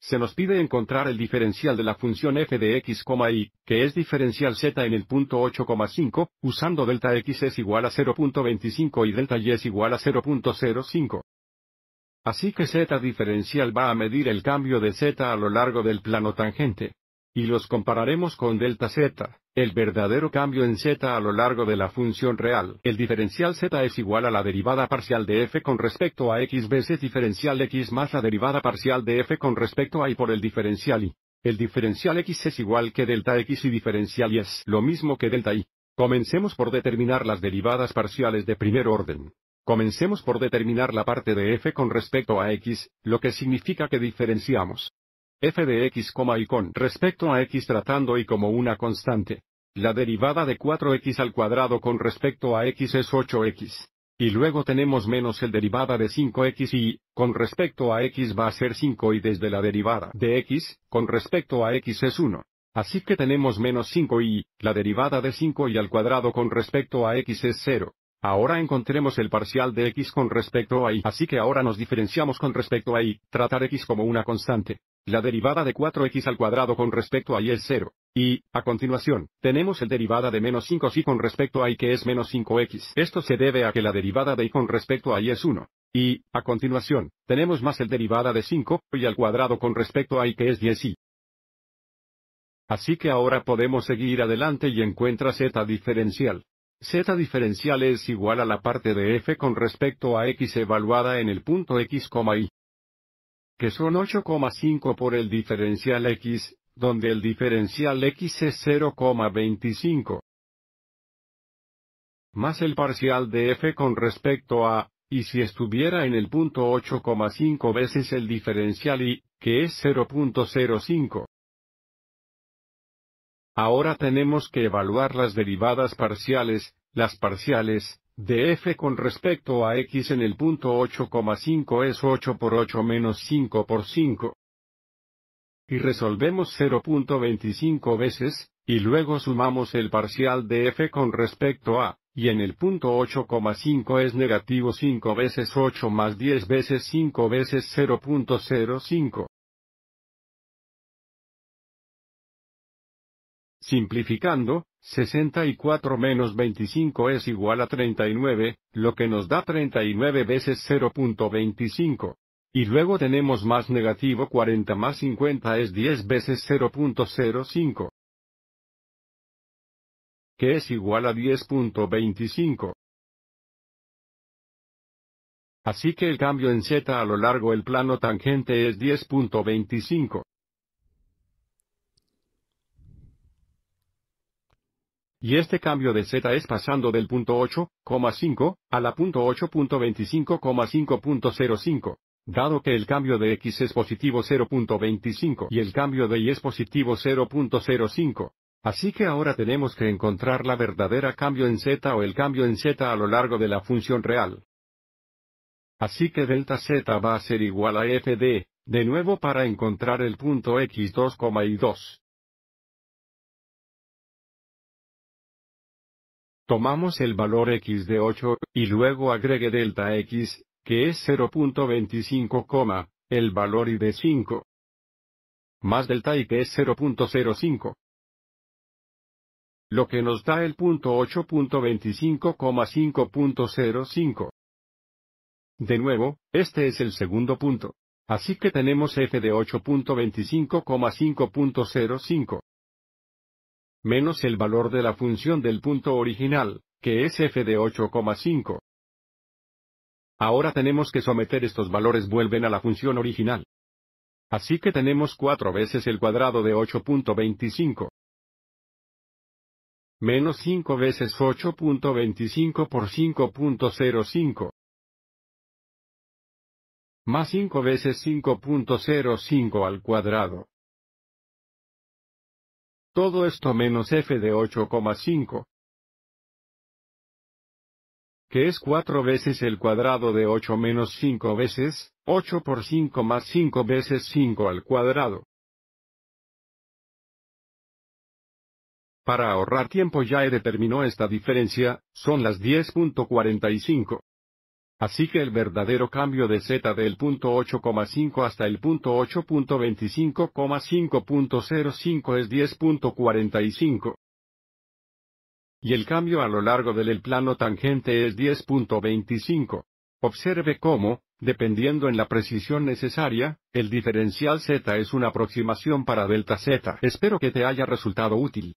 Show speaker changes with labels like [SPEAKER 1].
[SPEAKER 1] se nos pide encontrar el diferencial de la función f de x, y, que es diferencial z en el punto 8,5, usando delta x es igual a 0.25 y delta y es igual a 0.05. Así que z diferencial va a medir el cambio de z a lo largo del plano tangente y los compararemos con delta z, el verdadero cambio en z a lo largo de la función real. El diferencial z es igual a la derivada parcial de f con respecto a x veces diferencial x más la derivada parcial de f con respecto a y por el diferencial y. El diferencial x es igual que delta x y diferencial y es lo mismo que delta y. Comencemos por determinar las derivadas parciales de primer orden. Comencemos por determinar la parte de f con respecto a x, lo que significa que diferenciamos f de x, y con respecto a x tratando y como una constante. La derivada de 4x al cuadrado con respecto a x es 8x. Y luego tenemos menos el derivada de 5x y, con respecto a x va a ser 5 y desde la derivada de x, con respecto a x es 1. Así que tenemos menos 5 y, la derivada de 5 y al cuadrado con respecto a x es 0. Ahora encontremos el parcial de x con respecto a y, así que ahora nos diferenciamos con respecto a y, tratar x como una constante. La derivada de 4x al cuadrado con respecto a y es 0. Y, a continuación, tenemos el derivada de menos 5y con respecto a y que es menos 5x. Esto se debe a que la derivada de y con respecto a y es 1. Y, a continuación, tenemos más el derivada de 5 y al cuadrado con respecto a y que es 10y. Así que ahora podemos seguir adelante y encuentra z diferencial. Z diferencial es igual a la parte de F con respecto a X evaluada en el punto X, Y. Que son 8,5 por el diferencial X, donde el diferencial X es 0,25. Más el parcial de F con respecto a, y si estuviera en el punto 8,5 veces el diferencial Y, que es 0.05. Ahora tenemos que evaluar las derivadas parciales, las parciales, de f con respecto a x en el punto 8,5 es 8 por 8 menos 5 por 5. Y resolvemos 0.25 veces, y luego sumamos el parcial de f con respecto a, y en el punto 8,5 es negativo 5 veces 8 más 10 veces 5 veces 0.05. Simplificando, 64 menos 25 es igual a 39, lo que nos da 39 veces 0.25. Y luego tenemos más negativo 40 más 50 es 10 veces 0.05. Que es igual a 10.25. Así que el cambio en z a lo largo del plano tangente es 10.25. y este cambio de Z es pasando del punto 8,5 a la punto 8.25,5.05. Dado que el cambio de X es positivo 0.25 y el cambio de Y es positivo 0.05. Así que ahora tenemos que encontrar la verdadera cambio en Z o el cambio en Z a lo largo de la función real. Así que delta Z va a ser igual a f de, de nuevo para encontrar el punto X2, y 2. Tomamos el valor x de 8, y luego agregue delta x, que es 0.25, el valor y de 5. Más delta y que es 0.05. Lo que nos da el punto 8.25,5.05. De nuevo, este es el segundo punto. Así que tenemos f de 8.25,5.05 menos el valor de la función del punto original, que es f de 8,5. Ahora tenemos que someter estos valores vuelven a la función original. Así que tenemos 4 veces el cuadrado de 8.25. Menos 5 veces 8.25 por 5.05.
[SPEAKER 2] Más 5 veces 5.05 al cuadrado. Todo esto menos
[SPEAKER 1] f de 8,5 que es 4 veces el cuadrado de 8 menos 5 veces, 8 por 5 más 5
[SPEAKER 2] veces 5 al cuadrado.
[SPEAKER 1] Para ahorrar tiempo ya he determinado esta diferencia, son las 10.45. Así que el verdadero cambio de Z del punto 8,5 hasta el punto 8.25,5.05 es 10.45. Y el cambio a lo largo del el plano tangente es 10.25. Observe cómo, dependiendo en la precisión necesaria, el diferencial z es una aproximación para delta z. Espero que te haya resultado útil.